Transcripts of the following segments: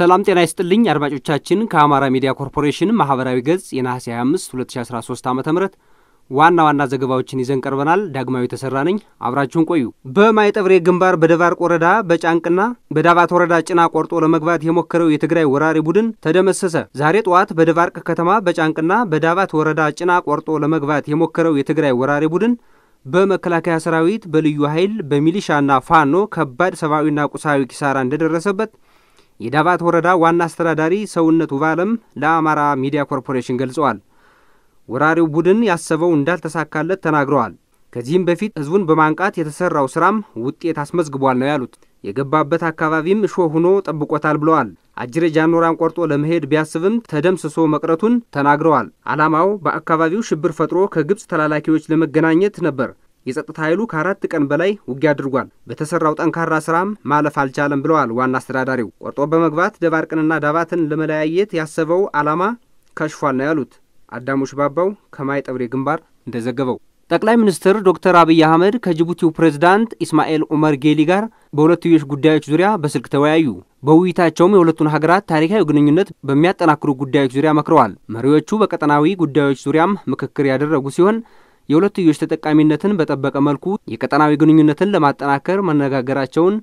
ሰላም ጤና ይስጥልኝ አድማጮቻችን፣ ከአማራ ሚዲያ ኮርፖሬሽን ማህበራዊ ገጽ የነሐሴ 25 2013 ዓ ም ዋና ዋና ዘገባዎችን ይዘን ቀርበናል። ዳግማዊ የተሰራ ነኝ፣ አብራችሁን ቆዩ። በማይጠብሬ ግንባር በደባርቅ ወረዳ በጫንቅና በዳባት ወረዳ ጭና ቆርጦ ለመግባት የሞከረው የትግራይ ወራሪ ቡድን ተደመሰሰ። ዛሬ ጠዋት በደባርቅ ከተማ በጫንቅና በዳባት ወረዳ ጭና ቆርጦ ለመግባት የሞከረው የትግራይ ወራሪ ቡድን በመከላከያ ሰራዊት፣ በልዩ ኃይል፣ በሚሊሻና ፋኖ ከባድ ሰብአዊና ቁሳዊ ኪሳራ እንደደረሰበት የዳባት ወረዳ ዋና አስተዳዳሪ ሰውነቱ ባለም ለአማራ ሚዲያ ኮርፖሬሽን ገልጸዋል። ወራሪው ቡድን ያሰበው እንዳልተሳካለት ተናግረዋል። ከዚህም በፊት ህዝቡን በማንቃት የተሰራው ስራም ውጤት አስመዝግቧል ነው ያሉት። የገባበት አካባቢም እሾህ ሆኖ ጠብቆታል ብለዋል። አጅሬ ጃኖራን ቆርጦ ለመሄድ ቢያስብም ተደምስሶ መቅረቱን ተናግረዋል። ዓላማው በአካባቢው ሽብር ፈጥሮ ከግብፅ ተላላኪዎች ለመገናኘት ነበር። የጸጥታ ኃይሉ ከአራት ቀን በላይ ውጊያ አድርጓል። በተሰራው ጠንካራ ስራም ማለፍ አልቻለም ብለዋል ዋና አስተዳዳሪው። ቆርጦ በመግባት ደባርቅንና ዳባትን ለመለያየት ያሰበው ዓላማ ከሽፏል ነው ያሉት። አዳሞሽ ባባው ከማይጠብሬ ግንባር እንደዘገበው ጠቅላይ ሚኒስትር ዶክተር አብይ አህመድ ከጅቡቲው ፕሬዝዳንት ኢስማኤል ኡመር ጌሊ ጋር በሁለትዮሽ ጉዳዮች ዙሪያ በስልክ ተወያዩ። በውይይታቸውም የሁለቱን ሀገራት ታሪካዊ ግንኙነት በሚያጠናክሩ ጉዳዮች ዙሪያ መክረዋል። መሪዎቹ በቀጠናዊ ጉዳዮች ዙሪያም ምክክር ያደረጉ ሲሆን የሁለትዮሽ ተጠቃሚነትን በጠበቀ መልኩ የቀጠናዊ ግንኙነትን ለማጠናከር መነጋገራቸውን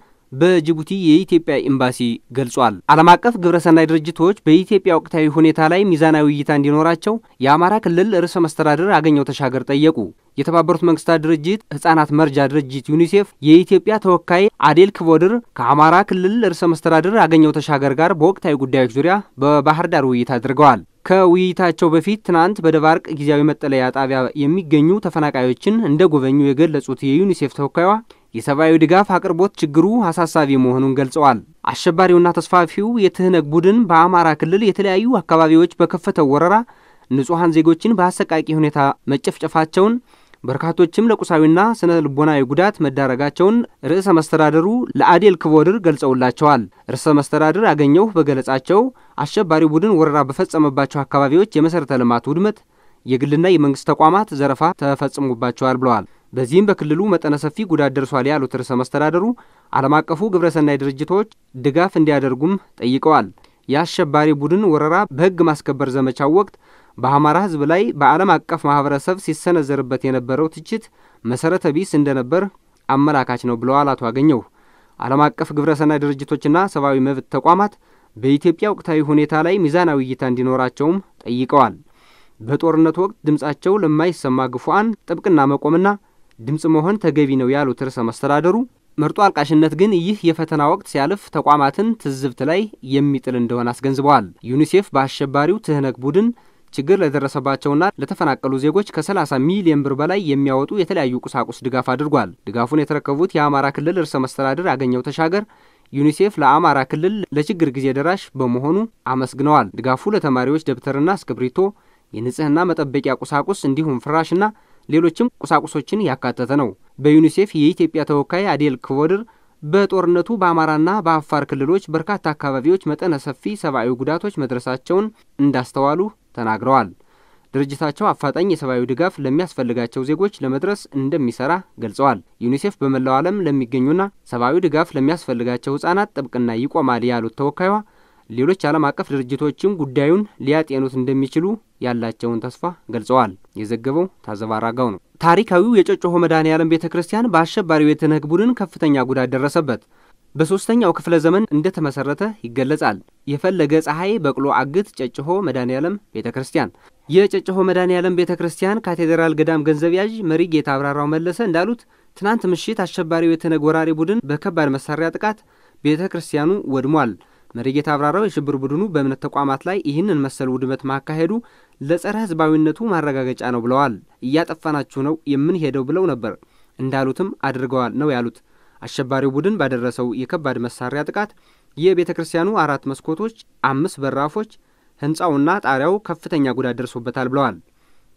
በጅቡቲ የኢትዮጵያ ኤምባሲ ገልጿል። ዓለም አቀፍ ግብረሰናይ ድርጅቶች በኢትዮጵያ ወቅታዊ ሁኔታ ላይ ሚዛናዊ እይታ እንዲኖራቸው የአማራ ክልል ርዕሰ መስተዳድር አገኘው ተሻገር ጠየቁ። የተባበሩት መንግስታት ድርጅት ህጻናት መርጃ ድርጅት ዩኒሴፍ የኢትዮጵያ ተወካይ አዴል ክቮድር ከአማራ ክልል ርዕሰ መስተዳድር አገኘው ተሻገር ጋር በወቅታዊ ጉዳዮች ዙሪያ በባህር ዳር ውይይት አድርገዋል። ከውይይታቸው በፊት ትናንት በደባርቅ ጊዜያዊ መጠለያ ጣቢያ የሚገኙ ተፈናቃዮችን እንደጎበኙ የገለጹት የዩኒሴፍ ተወካይዋ የሰብአዊ ድጋፍ አቅርቦት ችግሩ አሳሳቢ መሆኑን ገልጸዋል። አሸባሪውና ተስፋፊው የትህነግ ቡድን በአማራ ክልል የተለያዩ አካባቢዎች በከፈተው ወረራ ንጹሐን ዜጎችን በአሰቃቂ ሁኔታ መጨፍጨፋቸውን በርካቶችም ለቁሳዊና ስነ ልቦናዊ ጉዳት መዳረጋቸውን ርዕሰ መስተዳድሩ ለአዴል ክቦድር ገልጸውላቸዋል። ርዕሰ መስተዳድር አገኘሁ በገለጻቸው አሸባሪው ቡድን ወረራ በፈጸመባቸው አካባቢዎች የመሠረተ ልማት ውድመት፣ የግልና የመንግሥት ተቋማት ዘረፋ ተፈጽሞባቸዋል ብለዋል። በዚህም በክልሉ መጠነ ሰፊ ጉዳት ደርሷል ያሉት ርዕሰ መስተዳደሩ ዓለም አቀፉ ግብረሰናይ ድርጅቶች ድጋፍ እንዲያደርጉም ጠይቀዋል። የአሸባሪ ቡድን ወረራ በሕግ ማስከበር ዘመቻው ወቅት በአማራ ሕዝብ ላይ በዓለም አቀፍ ማህበረሰብ ሲሰነዘርበት የነበረው ትችት መሰረተ ቢስ እንደነበር አመላካች ነው ብለዋል አቶ አገኘው። ዓለም አቀፍ ግብረሰናይ ድርጅቶችና ሰብአዊ መብት ተቋማት በኢትዮጵያ ወቅታዊ ሁኔታ ላይ ሚዛናዊ እይታ እንዲኖራቸውም ጠይቀዋል። በጦርነት ወቅት ድምፃቸው ለማይሰማ ግፉአን ጥብቅና መቆምና ድምፅ መሆን ተገቢ ነው ያሉት ርዕሰ መስተዳደሩ መርጦ አልቃሽነት ግን ይህ የፈተና ወቅት ሲያልፍ ተቋማትን ትዝብት ላይ የሚጥል እንደሆነ አስገንዝበዋል። ዩኒሴፍ በአሸባሪው ትህነግ ቡድን ችግር ለደረሰባቸውና ለተፈናቀሉ ዜጎች ከ30 ሚሊዮን ብር በላይ የሚያወጡ የተለያዩ ቁሳቁስ ድጋፍ አድርጓል። ድጋፉን የተረከቡት የአማራ ክልል ርዕሰ መስተዳድር አገኘው ተሻገር ዩኒሴፍ ለአማራ ክልል ለችግር ጊዜ ደራሽ በመሆኑ አመስግነዋል። ድጋፉ ለተማሪዎች ደብተርና እስክብሪቶ፣ የንጽህና መጠበቂያ ቁሳቁስ እንዲሁም ፍራሽና ሌሎችም ቁሳቁሶችን ያካተተ ነው። በዩኒሴፍ የኢትዮጵያ ተወካይ አዴል ክቮድር በጦርነቱ በአማራና በአፋር ክልሎች በርካታ አካባቢዎች መጠነ ሰፊ ሰብአዊ ጉዳቶች መድረሳቸውን እንዳስተዋሉ ተናግረዋል። ድርጅታቸው አፋጣኝ የሰብአዊ ድጋፍ ለሚያስፈልጋቸው ዜጎች ለመድረስ እንደሚሰራ ገልጸዋል። ዩኒሴፍ በመላው ዓለም ለሚገኙና ሰብአዊ ድጋፍ ለሚያስፈልጋቸው ህጻናት ጥብቅና ይቆማል ያሉት ተወካይዋ ሌሎች ዓለም አቀፍ ድርጅቶችም ጉዳዩን ሊያጤኑት እንደሚችሉ ያላቸውን ተስፋ ገልጸዋል። የዘገበው ታዘባራጋው ነው። ታሪካዊው የጨጨሆ መድኃኔዓለም ቤተ ክርስቲያን በአሸባሪው የትነግ ቡድን ከፍተኛ ጉዳት ደረሰበት። በሦስተኛው ክፍለ ዘመን እንደተመሠረተ ይገለጻል። የፈለገ ፀሐይ በቅሎ አግት ጨጭሆ መድኃኔዓለም ቤተ ክርስቲያን። የጨጭሆ መድኃኔዓለም ቤተ ክርስቲያን ካቴድራል ገዳም ገንዘብ ያዥ መሪ ጌታ አብራራው መለሰ እንዳሉት ትናንት ምሽት አሸባሪው የትነግ ወራሪ ቡድን በከባድ መሳሪያ ጥቃት ቤተ ክርስቲያኑ ወድሟል። መሪጌታ አብራራው የሽብር ቡድኑ በእምነት ተቋማት ላይ ይህንን መሰል ውድመት ማካሄዱ ለጸረ ህዝባዊነቱ ማረጋገጫ ነው ብለዋል። እያጠፋናችሁ ነው የምንሄደው ብለው ነበር። እንዳሉትም አድርገዋል ነው ያሉት። አሸባሪው ቡድን ባደረሰው የከባድ መሳሪያ ጥቃት የቤተ ክርስቲያኑ አራት መስኮቶች፣ አምስት በራፎች፣ ህንፃውና ጣሪያው ከፍተኛ ጉዳት ደርሶበታል ብለዋል።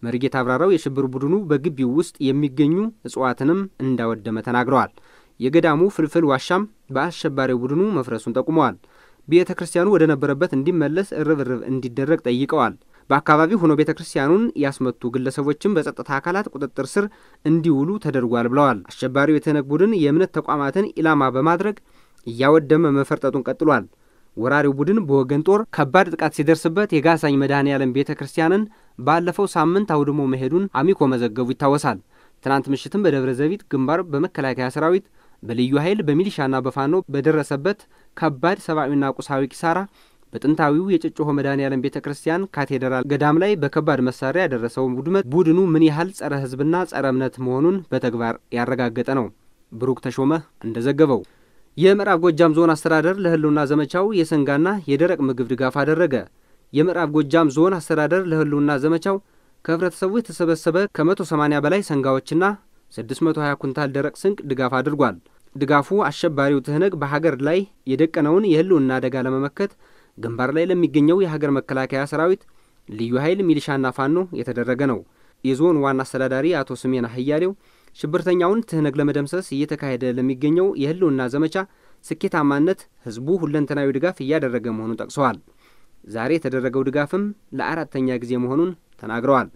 መሪጌታ አብራራው የሽብር ቡድኑ በግቢው ውስጥ የሚገኙ እጽዋትንም እንዳወደመ ተናግረዋል። የገዳሙ ፍልፍል ዋሻም በአሸባሪው ቡድኑ መፍረሱን ጠቁመዋል። ቤተ ክርስቲያኑ ወደ ነበረበት እንዲመለስ ርብርብ እንዲደረግ ጠይቀዋል። በአካባቢው ሆነው ቤተ ክርስቲያኑን ያስመቱ ግለሰቦችም በጸጥታ አካላት ቁጥጥር ስር እንዲውሉ ተደርጓል ብለዋል። አሸባሪው የተነግ ቡድን የእምነት ተቋማትን ኢላማ በማድረግ እያወደመ መፈርጠጡን ቀጥሏል። ወራሪው ቡድን በወገን ጦር ከባድ ጥቃት ሲደርስበት የጋሳኝ መድኃኔ ዓለም ቤተ ክርስቲያንን ባለፈው ሳምንት አውድሞ መሄዱን አሚኮ መዘገቡ ይታወሳል። ትናንት ምሽትም በደብረ ዘቢት ግንባር በመከላከያ ሰራዊት በልዩ ኃይል በሚሊሻና በፋኖ በደረሰበት ከባድ ሰብአዊና ቁሳዊ ኪሳራ በጥንታዊው የጨጮሆ መድኃኔዓለም ቤተ ክርስቲያን ካቴድራል ገዳም ላይ በከባድ መሳሪያ ያደረሰው ውድመት ቡድኑ ምን ያህል ጸረ ሕዝብና ጸረ እምነት መሆኑን በተግባር ያረጋገጠ ነው። ብሩክ ተሾመ እንደዘገበው የምዕራብ ጎጃም ዞን አስተዳደር ለህልውና ዘመቻው የሰንጋና የደረቅ ምግብ ድጋፍ አደረገ። የምዕራብ ጎጃም ዞን አስተዳደር ለህልውና ዘመቻው ከህብረተሰቡ የተሰበሰበ ከ180 በላይ ሰንጋዎችና 620 ኩንታል ደረቅ ስንቅ ድጋፍ አድርጓል። ድጋፉ አሸባሪው ትህነግ በሀገር ላይ የደቀነውን የህልውና አደጋ ለመመከት ግንባር ላይ ለሚገኘው የሀገር መከላከያ ሰራዊት ልዩ ኃይል ሚሊሻና ፋኖ የተደረገ ነው። የዞን ዋና አስተዳዳሪ አቶ ስሜን አህያሌው ሽብርተኛውን ትህነግ ለመደምሰስ እየተካሄደ ለሚገኘው የህልውና ዘመቻ ስኬታማነት ህዝቡ ሁለንተናዊ ድጋፍ እያደረገ መሆኑን ጠቅሰዋል። ዛሬ የተደረገው ድጋፍም ለአራተኛ ጊዜ መሆኑን ተናግረዋል።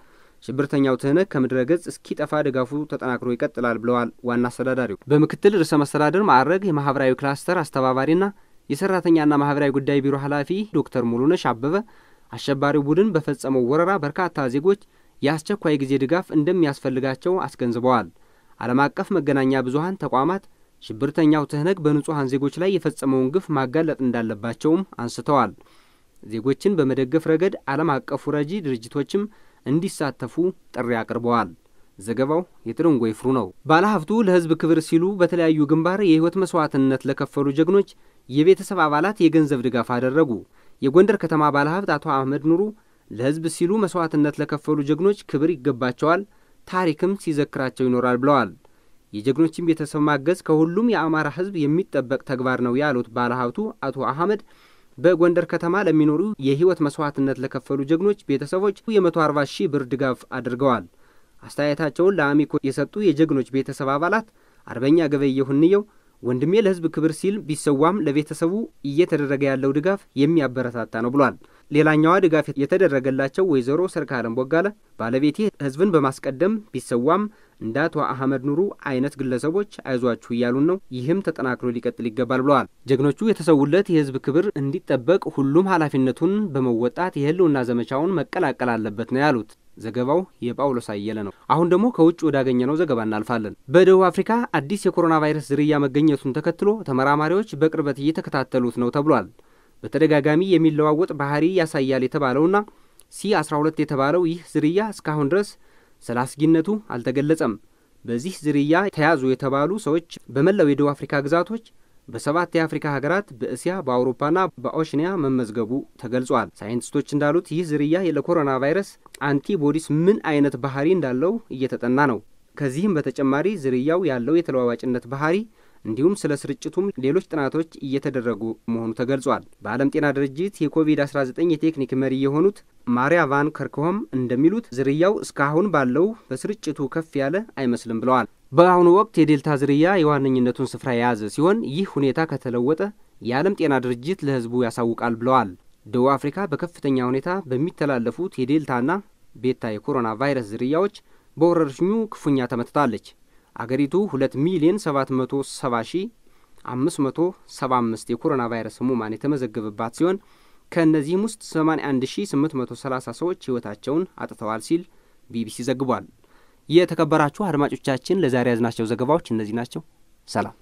ሽብርተኛው ትህነት ከምድረ ገጽ እስኪጠፋ ድጋፉ ተጠናክሮ ይቀጥላል ብለዋል ዋና አስተዳዳሪው። በምክትል ርዕሰ መስተዳድር ማዕረግ የማህበራዊ ክላስተር አስተባባሪና የሰራተኛና ማህበራዊ ጉዳይ ቢሮ ኃላፊ ዶክተር ሙሉነሽ አበበ አሸባሪው ቡድን በፈጸመው ወረራ በርካታ ዜጎች የአስቸኳይ ጊዜ ድጋፍ እንደሚያስፈልጋቸው አስገንዝበዋል። ዓለም አቀፍ መገናኛ ብዙሃን ተቋማት ሽብርተኛው ትህነግ በንጹሐን ዜጎች ላይ የፈጸመውን ግፍ ማጋለጥ እንዳለባቸውም አንስተዋል። ዜጎችን በመደገፍ ረገድ ዓለም አቀፉ ረጂ ድርጅቶችም እንዲሳተፉ ጥሪ አቅርበዋል። ዘገባው የጥሩንጎ ይፍሩ ነው። ባለሀብቱ ለህዝብ ክብር ሲሉ በተለያዩ ግንባር የህይወት መስዋዕትነት ለከፈሉ ጀግኖች የቤተሰብ አባላት የገንዘብ ድጋፍ አደረጉ። የጎንደር ከተማ ባለሀብት አቶ አህመድ ኑሩ ለህዝብ ሲሉ መስዋዕትነት ለከፈሉ ጀግኖች ክብር ይገባቸዋል፣ ታሪክም ሲዘክራቸው ይኖራል ብለዋል። የጀግኖችን ቤተሰብ ማገዝ ከሁሉም የአማራ ህዝብ የሚጠበቅ ተግባር ነው ያሉት ባለሀብቱ አቶ አህመድ በጎንደር ከተማ ለሚኖሩ የህይወት መስዋዕትነት ለከፈሉ ጀግኖች ቤተሰቦች የ140 ሺህ ብር ድጋፍ አድርገዋል። አስተያየታቸውን ለአሚኮ የሰጡ የጀግኖች ቤተሰብ አባላት አርበኛ ገበየሁ እንየው ወንድሜ ለህዝብ ክብር ሲል ቢሰዋም ለቤተሰቡ እየተደረገ ያለው ድጋፍ የሚያበረታታ ነው ብሏል። ሌላኛዋ ድጋፍ የተደረገላቸው ወይዘሮ ሰርካለም ቦጋለ ባለቤቴ ህዝብን በማስቀደም ቢሰዋም እንደ አቶ አህመድ ኑሩ አይነት ግለሰቦች አይዟችሁ እያሉን ነው። ይህም ተጠናክሮ ሊቀጥል ይገባል ብለዋል። ጀግኖቹ የተሰውለት የህዝብ ክብር እንዲጠበቅ ሁሉም ኃላፊነቱን በመወጣት የህልውና ዘመቻውን መቀላቀል አለበት ነው ያሉት። ዘገባው የጳውሎስ አየለ ነው። አሁን ደግሞ ከውጭ ወዳገኘነው ዘገባ እናልፋለን። በደቡብ አፍሪካ አዲስ የኮሮና ቫይረስ ዝርያ መገኘቱን ተከትሎ ተመራማሪዎች በቅርበት እየተከታተሉት ነው ተብሏል። በተደጋጋሚ የሚለዋወጥ ባህሪ ያሳያል የተባለውና ሲ 12 የተባለው ይህ ዝርያ እስካሁን ድረስ ሰላስጊነቱ አልተገለጸም። በዚህ ዝርያ ተያዙ የተባሉ ሰዎች በመላው የደቡብ አፍሪካ ግዛቶች በሰባት የአፍሪካ ሀገራት በእስያ በአውሮፓና በኦሽኒያ መመዝገቡ ተገልጿል። ሳይንቲስቶች እንዳሉት ይህ ዝርያ ለኮሮና ቫይረስ አንቲቦዲስ ምን አይነት ባህሪ እንዳለው እየተጠና ነው። ከዚህም በተጨማሪ ዝርያው ያለው የተለዋዋጭነት ባህሪ እንዲሁም ስለ ስርጭቱም ሌሎች ጥናቶች እየተደረጉ መሆኑ ተገልጿል። በዓለም ጤና ድርጅት የኮቪድ-19 የቴክኒክ መሪ የሆኑት ማሪያ ቫን ከርከሆም እንደሚሉት ዝርያው እስካሁን ባለው በስርጭቱ ከፍ ያለ አይመስልም ብለዋል። በአሁኑ ወቅት የዴልታ ዝርያ የዋነኝነቱን ስፍራ የያዘ ሲሆን ይህ ሁኔታ ከተለወጠ የዓለም ጤና ድርጅት ለሕዝቡ ያሳውቃል ብለዋል። ደቡብ አፍሪካ በከፍተኛ ሁኔታ በሚተላለፉት የዴልታና ቤታ የኮሮና ቫይረስ ዝርያዎች በወረርሽኙ ክፉኛ ተመትታለች። አገሪቱ 2 ሚሊዮን 7ሺህ 770575 የኮሮና ቫይረስ ህሙማን የተመዘገበባት ሲሆን ከእነዚህም ውስጥ 81830 ሰዎች ህይወታቸውን አጥተዋል ሲል ቢቢሲ ዘግቧል። የተከበራችሁ አድማጮቻችን ለዛሬ ያዝናቸው ዘገባዎች እነዚህ ናቸው። ሰላም